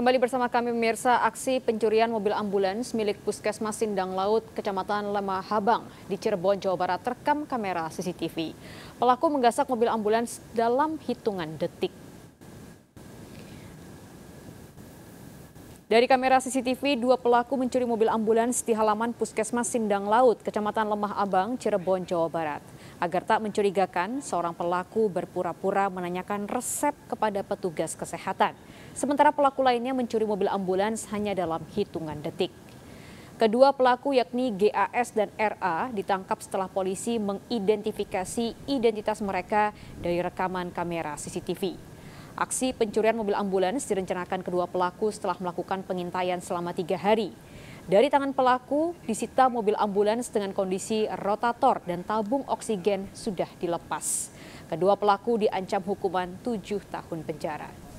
Kembali bersama kami pemirsa aksi pencurian mobil ambulans milik Puskesmas Sindang Laut, Kecamatan Lemah Habang di Cirebon, Jawa Barat terekam kamera CCTV. Pelaku menggasak mobil ambulans dalam hitungan detik. Dari kamera CCTV, dua pelaku mencuri mobil ambulans di halaman Puskesmas Sindang Laut, Kecamatan Lemah Abang, Cirebon, Jawa Barat. Agar tak mencurigakan, seorang pelaku berpura-pura menanyakan resep kepada petugas kesehatan. Sementara pelaku lainnya mencuri mobil ambulans hanya dalam hitungan detik. Kedua pelaku yakni GAS dan RA ditangkap setelah polisi mengidentifikasi identitas mereka dari rekaman kamera CCTV. Aksi pencurian mobil ambulans direncanakan kedua pelaku setelah melakukan pengintaian selama tiga hari. Dari tangan pelaku, disita mobil ambulans dengan kondisi rotator dan tabung oksigen sudah dilepas. Kedua pelaku diancam hukuman tujuh tahun penjara.